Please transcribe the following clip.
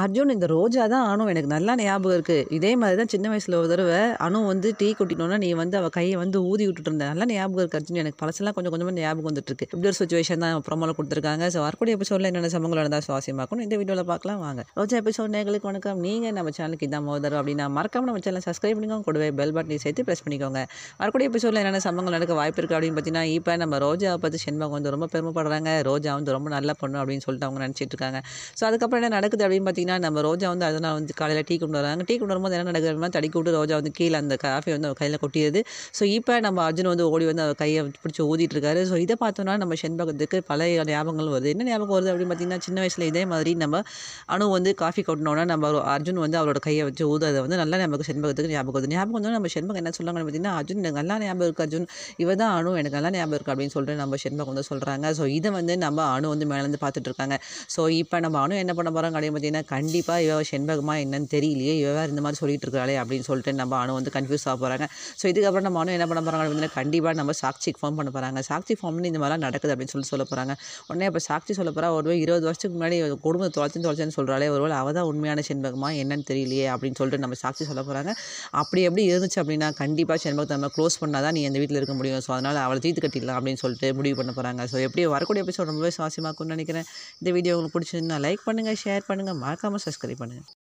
அர்ஜுன் இந்த ரோஜா தான் அணு எனக்கு நல்லா ஞாபகம் இருக்குது இதே மாதிரி தான் சின்ன வயசில் ஒரு தடவை அணு வந்து டீ கொட்டினோன்னா நீ வந்து அவள் கையை வந்து ஊதி விட்டுட்டு இருந்த நல்லா ஞாபகம் இருக்குது அர்ஜுன் எனக்கு பழசெல்லாம் கொஞ்சம் கொஞ்சமாக ஞாபகம் வந்துட்டு இருக்கு இப்படி ஒரு சுச்சுவேஷன் தான் ப்ரோமோல கொடுத்துருக்காங்க ஸோ வரக்கூடிய எபிசோடில் என்னென்ன சம்பவங்கள் இருந்தால் சுவாசியமாக்கணும் இந்த வீடியோவில் பார்க்கலாம் வாங்க ரோஜா எப்போ சொன்னேங்களுக்கு வணக்கம் நீங்கள் நம்ம சேனலுக்கு இதான் மோதரும் அப்படின்னா மறக்காம நம்ம சேனல் சப்ஸ்கிரைப் பண்ணிக்கோங்க கூடவே பெல் பட்டனை சேர்த்து ப்ரெஸ் பண்ணிக்கோங்க வரக்கூடிய எபிசோடில் என்னென்ன சம்பவங்கள் நடக்க வாய்ப்பு இருக்குது அப்படின்னு பார்த்தீங்கன்னா இப்போ நம்ம ரோஜாவை பார்த்து செண்பகம் வந்து ரொம்ப பெருமைப்படுறாங்க ரோஜா வந்து ரொம்ப நல்லா பண்ணும் அப்படின்னு சொல்லிட்டு அவங்க நினச்சிட்டு இருக்காங்க ஸோ அதுக்கப்புறம் என்ன நடக்குது அப்படின்னு பார்த்தீங்கன்னா பார்த்தீங்கன்னா நம்ம ரோஜா வந்து அதனால் வந்து காலையில் டீ கொண்டு வராங்க டீ கொண்டு வரும்போது என்ன நடக்குதுன்னா தடிக்க விட்டு ரோஜா வந்து கீழே அந்த காஃபி வந்து அவர் கையில் கொட்டியது ஸோ இப்போ நம்ம அர்ஜுன் வந்து ஓடி வந்து அவர் கையை பிடிச்சி ஊதிட்டு இருக்காரு ஸோ இதை பார்த்தோம்னா நம்ம செண்பகத்துக்கு பழைய ஞாபகங்கள் வருது என்ன ஞாபகம் வருது அப்படின்னு பார்த்தீங்கன்னா சின்ன வயசில் இதே மாதிரி நம்ம அணு வந்து காஃபி கொட்டினோன்னா நம்ம அர்ஜுன் வந்து அவரோட கையை வச்சு ஊதுறதை வந்து நல்லா நமக்கு செண்பகத்துக்கு ஞாபகம் வருது ஞாபகம் வந்து நம்ம செண்பகம் என்ன சொல்லுவாங்கன்னு பார்த்தீங்கன்னா அர்ஜுன் நல்லா ஞாபகம் இருக்குது அர்ஜுன் இவ தான் அணு எனக்கு நல்லா ஞாபகம் இருக்குது அப்படின்னு சொல்லிட்டு நம்ம செண்பகம் வந்து சொல்கிறாங்க ஸோ இதை வந்து நம்ம அணு வந்து மேலேருந்து பார்த்துட்டு இருக்காங்க ஸோ இப்போ நம்ம அணு என்ன பண்ண போகிறோம் அப்படின்னு பார்த்தீங்கன்னா கண்டிப்பாக இவ செண்பகமா என்னன்னு தெரியலையே இவ இந்த மாதிரி சொல்லிட்டு இருக்காளே அப்படின்னு சொல்லிட்டு நம்ம அணு வந்து கன்ஃபியூஸ் ஆக போகிறாங்க ஸோ இதுக்கப்புறம் நம்ம அணு என்ன பண்ண போகிறாங்க அப்படின்னா கண்டிப்பாக நம்ம சாட்சிக்கு ஃபார்ம் பண்ண போகிறாங்க சாட்சி ஃபார்ம்னு பண்ணி இந்த மாதிரிலாம் நடக்குது அப்படின்னு சொல்லி சொல்ல போகிறாங்க உடனே இப்போ சாட்சி சொல்ல போகிறா ஒருவே இருபது வருஷத்துக்கு முன்னாடி குடும்பத்தை தொலைச்சுன்னு தொலைச்சேன்னு சொல்கிறாளே ஒருவேளை அவள் தான் உண்மையான செண்பகமா என்னன்னு தெரியலையே அப்படின்னு சொல்லிட்டு நம்ம சாட்சி சொல்ல போகிறாங்க அப்படி எப்படி இருந்துச்சு அப்படின்னா கண்டிப்பாக செண்பகத்தை நம்ம க்ளோஸ் பண்ணால் தான் நீ எந்த வீட்டில் இருக்க முடியும் ஸோ அதனால் அவளை தீர்த்து கட்டிடலாம் அப்படின்னு சொல்லிட்டு முடிவு பண்ண போகிறாங்க ஸோ எப்படி வரக்கூடிய எபிசோட் ரொம்பவே சுவாசியமாக இருக்கும்னு நினைக்கிறேன் இந்த வீடியோ உங்களுக்கு பிடிச்சிருந்தா லைக் பண்ணுங்கள் ஷேர் பண்ணுங்கள் மார்க் kamu subscribe pada